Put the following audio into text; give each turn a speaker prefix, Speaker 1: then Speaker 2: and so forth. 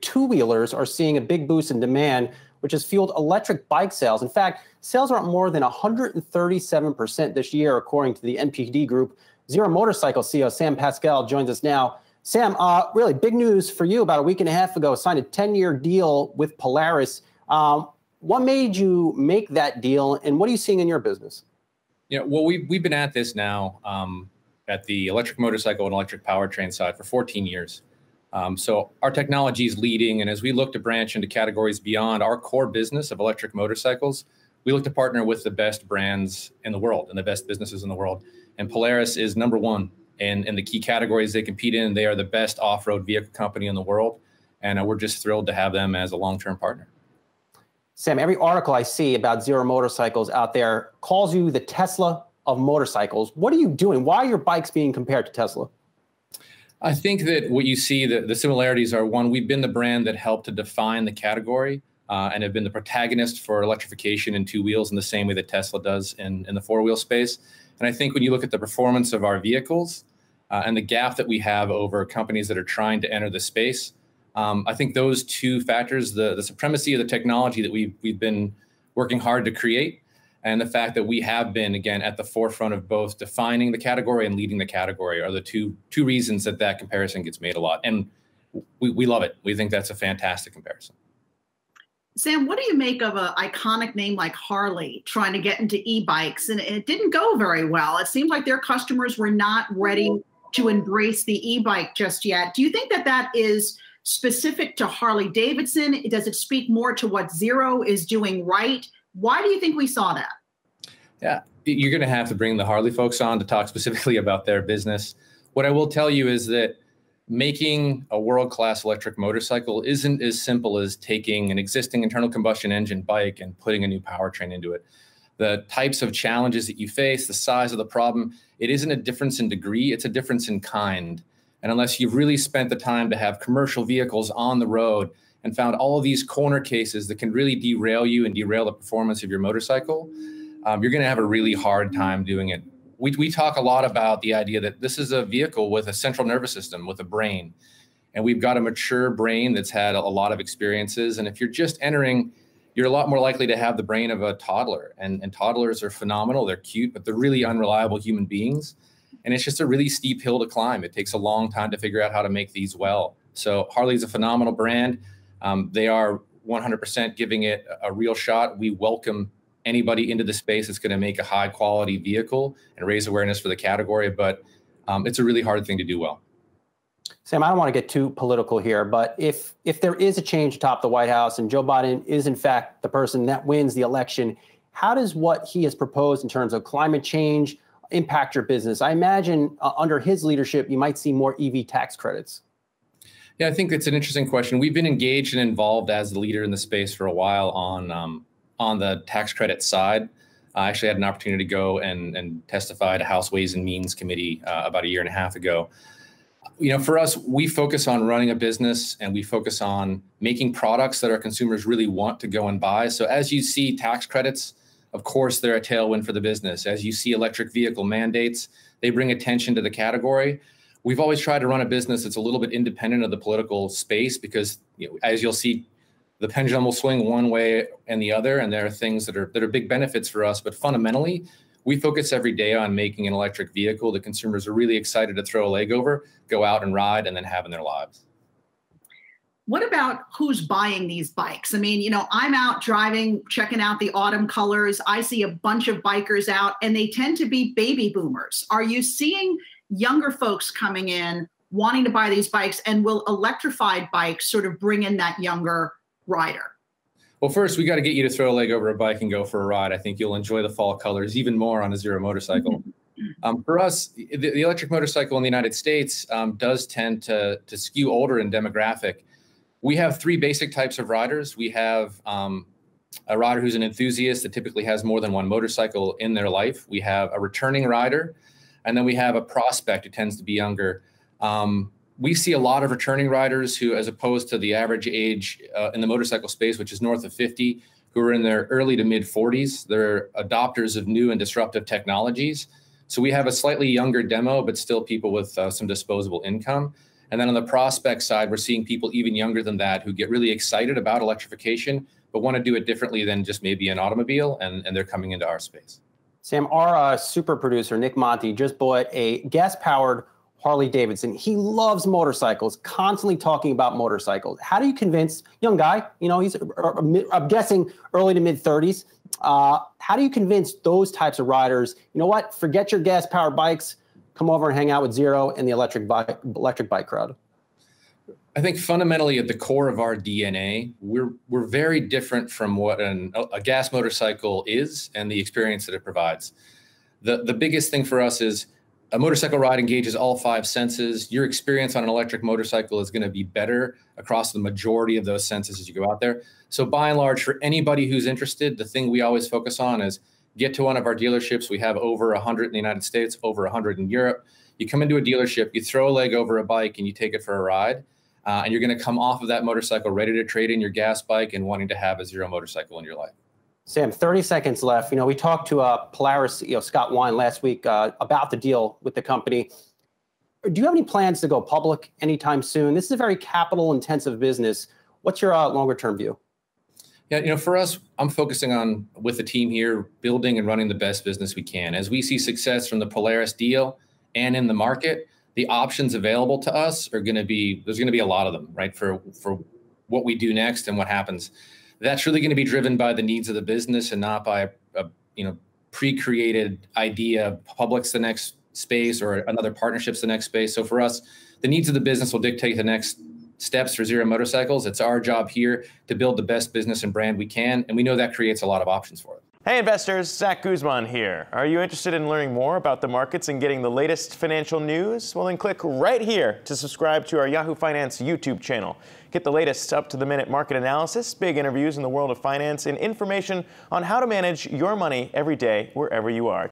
Speaker 1: two wheelers are seeing a big boost in demand, which has fueled electric bike sales. In fact, sales are up more than 137% this year, according to the NPD Group. Zero Motorcycle CEO Sam Pascal joins us now. Sam, uh, really big news for you about a week and a half ago, signed a 10 year deal with Polaris. Um, what made you make that deal, and what are you seeing in your business?
Speaker 2: Yeah, well, we've, we've been at this now um, at the electric motorcycle and electric powertrain side for 14 years. Um, so our technology is leading, and as we look to branch into categories beyond our core business of electric motorcycles, we look to partner with the best brands in the world and the best businesses in the world. And Polaris is number one in, in the key categories they compete in. They are the best off-road vehicle company in the world, and uh,
Speaker 1: we're just thrilled to have them as a long-term partner. Sam, every article I see about zero motorcycles out there calls you the Tesla of motorcycles. What are you doing? Why are your bikes being compared to Tesla?
Speaker 2: I think that what you see, the, the similarities are one, we've been the brand that helped to define the category uh, and have been the protagonist for electrification in two wheels in the same way that Tesla does in, in the four wheel space. And I think when you look at the performance of our vehicles uh, and the gap that we have over companies that are trying to enter the space, um, I think those two factors, the, the supremacy of the technology that we've, we've been working hard to create, and the fact that we have been again at the forefront of both defining the category and leading the category are the two two reasons that that comparison gets made a lot and we, we love it we think that's a fantastic comparison
Speaker 1: sam what do you make of an iconic name like harley trying to get into e-bikes and it didn't go very well it seemed like their customers were not ready to embrace the e-bike just yet do you think that that is specific to harley davidson does it speak more to what zero is doing right why do you think we saw that?
Speaker 2: Yeah, you're going to have to bring the Harley folks on to talk specifically about their business. What I will tell you is that making a world class electric motorcycle isn't as simple as taking an existing internal combustion engine bike and putting a new powertrain into it. The types of challenges that you face, the size of the problem, it isn't a difference in degree, it's a difference in kind. And unless you've really spent the time to have commercial vehicles on the road and found all of these corner cases that can really derail you and derail the performance of your motorcycle, um, you're going to have a really hard time doing it. We, we talk a lot about the idea that this is a vehicle with a central nervous system, with a brain. And we've got a mature brain that's had a, lot of experiences. And if you're just entering, you're a lot more likely to have the brain of a toddler. And, and toddlers are phenomenal. They're cute, but they're really unreliable human beings. And it's just a really steep hill to climb. It takes a long time to figure out how to make these well. So Harley's a phenomenal brand. Um, they are 100% giving it a real shot. We welcome anybody into the space that's going to make a high quality vehicle and raise awareness for the category, but um, it's a really hard thing to do well.
Speaker 1: Sam, I don't want to get too political here, but if if there is a change atop the White House and Joe Biden is in fact the person that wins the election, how does what he has proposed in terms of climate change impact your business? I imagine uh, under his leadership, you might see more EV tax credits.
Speaker 2: Yeah, I think it's an interesting question. We've been engaged and involved as the leader in the space for a while on um, on the tax credit side. I actually had an opportunity to go and, and testify to House Ways and Means Committee uh, about a year and a half ago. You know, for us, we focus on running a business and we focus on making products that our consumers really want to go and buy. So as you see tax credits, of course, they're a tailwind for the business. As you see electric vehicle mandates, they bring attention to the category we've always tried to run a business that's a little bit independent of the political space because you know, as you'll see the pendulum will swing one way and the other and there are things that are that are big benefits for us but fundamentally we focus every day on making an electric vehicle that consumers are really excited to throw a leg over go out and ride and then have in their lives
Speaker 1: what about who's buying these bikes? I mean, you know, I'm out driving, checking out the autumn colors. I see a bunch of bikers out, and they tend to be baby boomers. Are you seeing younger folks coming in wanting to buy these bikes and will electrified bikes sort of bring in that younger rider?
Speaker 2: Well, first, we got to get you to throw a leg over a bike and go for a ride. I think you'll enjoy the fall colors even more on a zero motorcycle. Um, for us, the, the, electric motorcycle in the United States um, does tend to, to skew older in demographic. We have three basic types of riders. We have um, a rider who's an enthusiast that typically has more than one motorcycle in their life. We have a returning rider and then we have a prospect who tends to be younger. Um, we see a lot of returning riders who, as opposed to the average age uh, in the motorcycle space, which is north of 50, who are in their early to mid 40s. They're adopters of new and disruptive technologies. So we have a slightly younger demo, but still people with uh, some disposable income. And then on the prospect side, we're seeing people even younger than that who get really excited about electrification, but want to do it differently than just maybe an automobile, and, and they're
Speaker 1: coming into our space. Sam, our uh, super producer, Nick Monty, just bought a gas powered Harley Davidson. He loves motorcycles, constantly talking about motorcycles. How do you convince young guy? You know, he's uh, uh, I'm guessing early to mid 30s. Uh, how do you convince those types of riders? You know what? Forget your gas powered bikes. Come over and hang out with Zero and the electric bike electric bike crowd.
Speaker 2: I think fundamentally at the core of our DNA, we're we're very different from what an, a gas motorcycle is and the experience that it provides. The the biggest thing for us is a motorcycle ride engages all five senses. Your experience on an electric motorcycle is going to be better across the majority of those senses as you go out there. So by and large, for anybody who's interested, the thing we always focus on is get to one of our dealerships. We have over 100 in the United States, over 100 in Europe. You come into a dealership, you throw a leg over a bike, and you take it for a ride uh, and you're going to come off of that motorcycle ready to trade in your gas bike and wanting to have a zero motorcycle in your life.
Speaker 1: Sam, 30 seconds left. You know, we talked to uh, Polaris, CEO, Scott Wine last week uh, about the deal with the company. Do you have any plans to go public anytime soon? This is a very capital intensive business. What's your uh, longer term view?
Speaker 2: Yeah, you know, for us, I'm focusing on with the team here, building and running the best business we can. As we see success from the Polaris deal and in the market, the options available to us are going to be there's going to be a lot of them, right? For for what we do next and what happens. That's really going to be driven by the needs of the business and not by a you know pre-created idea. Public's the next space or another partnership's the next space. So for us, the needs of the business will dictate the next steps for Zero Motorcycles. It's our job here to build the best business and brand we can, and we know that creates a lot of options for it.
Speaker 1: Hey investors, Zach Guzman here. Are you interested in learning more about the markets and getting the latest financial news? Well, then click right here to subscribe to our Yahoo Finance YouTube channel. Get the latest up to the minute market analysis, big interviews in the world of finance, and information on how to manage your money every day wherever you are.